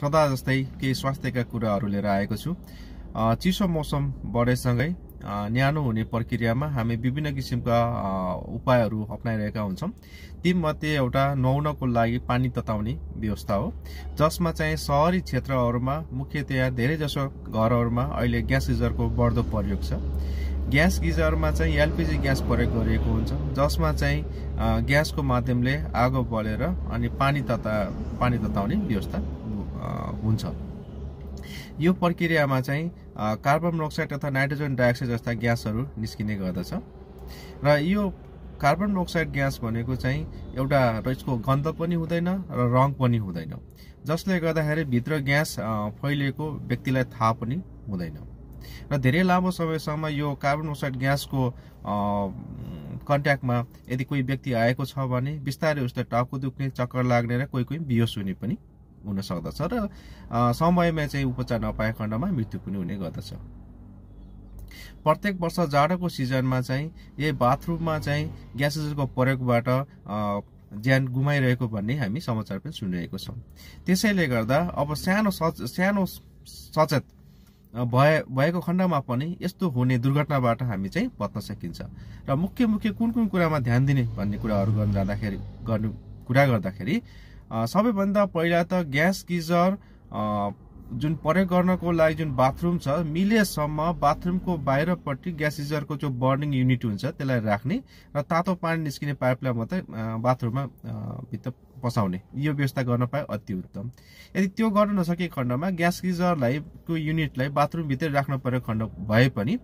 सदा जस्तै केही स्वास्थ्यका कुराहरू लिएर आएको छु चिसो मौसम बढेसँगै न्यानो हुने प्रक्रियामा हामी विभिन्न किसिमका उपायहरू अप्नाइरहेका हुन्छौँ तीमध्ये एउटा नुहाउनको लागि पानी तताउने व्यवस्था हो जसमा चाहिँ सहरी क्षेत्रहरूमा मुख्यतया धेरैजसो घरहरूमा अहिले ग्यास गिजरको बढ्दो प्रयोग छ ग्यास गिजरमा चाहिँ एलपिजी ग्यास प्रयोग गरिएको हुन्छ जसमा चाहिँ ग्यासको माध्यमले आगो बलेर अनि पानी तता पानी तताउने व्यवस्था हुन्छ यो प्रक्रियामा चाहिँ कार्बन मोनोक्साइड तथा नाइट्रोजन डाइअक्साइड जस्ता ग्यासहरू निस्किने गर्दछ र यो कार्बन मोनोक्साइड ग्यास भनेको चाहिँ एउटा र यसको गन्ध पनि हुँदैन र रङ पनि हुँदैन जसले गर्दाखेरि भित्र ग्यास फैलिएको व्यक्तिलाई थाहा पनि हुँदैन र धेरै लामो समयसम्म यो कार्बन मोनोक्साइड ग्यासको कन्ट्याक्टमा यदि कोही व्यक्ति आएको छ भने बिस्तारै उसलाई टाउको दुख्ने चक्कर लाग्ने र कोही कोही बिहोस हुने पनि हुन सक्दछ र समयमा चाहिँ उपचार नपाए खण्डमा मृत्यु पनि हुने गर्दछ प्रत्येक वर्ष जाडोको सिजनमा चाहिँ यही बाथरुममा चाहिँ ग्यासेसको प्रयोगबाट ज्यान गुमाइरहेको भन्ने हामी समाचार पनि सुनिरहेको छौँ त्यसैले गर्दा अब सानो सच सानो सचेत भए भएको खण्डमा पनि यस्तो हुने दुर्घटनाबाट हामी चाहिँ बच्न सकिन्छ र मुख्य मुख्य कुन कुन कुरामा ध्यान दिने भन्ने कुराहरू गर्न जाँदाखेरि गर्नु कुरा गर्दाखेरि सबैभन्दा पहिला त ग्यास गिजर जुन प्रयोग गर्नको लागि जुन बाथरुम छ मिलेसम्म बाथरुमको बाहिरपट्टि ग्यास गिजरको जो बर्निङ युनिट हुन्छ त्यसलाई राख्ने र तातो पानी निस्किने पाइपलाई मात्रै बाथरुममा भित्र पसाउने यो व्यवस्था गर्न पाए अति उत्तम यदि त्यो गर्न नसके खण्डमा ग्यास गिजरलाई त्यो युनिटलाई बाथरुमभित्रै राख्नु पर्यो खण्ड भए पनि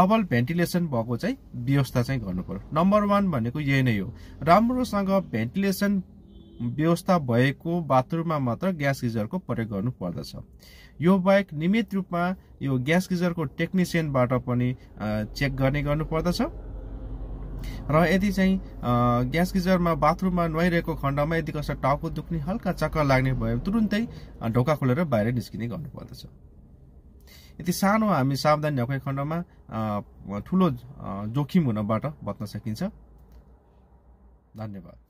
डबल भेन्टिलेसन भएको चाहिँ व्यवस्था चाहिँ गर्नु नम्बर वान भनेको यही नै हो राम्रोसँग भेन्टिलेसन व्यवस्था भएको बाथरुममा मात्र ग्यास गिजरको प्रयोग गर्नु पर्दछ यो बाहेक नियमित रूपमा यो ग्यास गिजरको टेक्निसियनबाट पनि चेक गर्ने गर्नुपर्दछ र यदि चाहिँ ग्यास गिजरमा बाथरुममा नुहाइरहेको खण्डमा यदि कसै टाउको दुख्ने हल्का चक्कर लाग्ने भयो तुरुन्तै ढोका खोलेर बाहिर निस्किने गर्नुपर्दछ यति सानो हामी सावधानी नभएको खण्डमा ठुलो जोखिम हुनबाट बच्न सकिन्छ धन्यवाद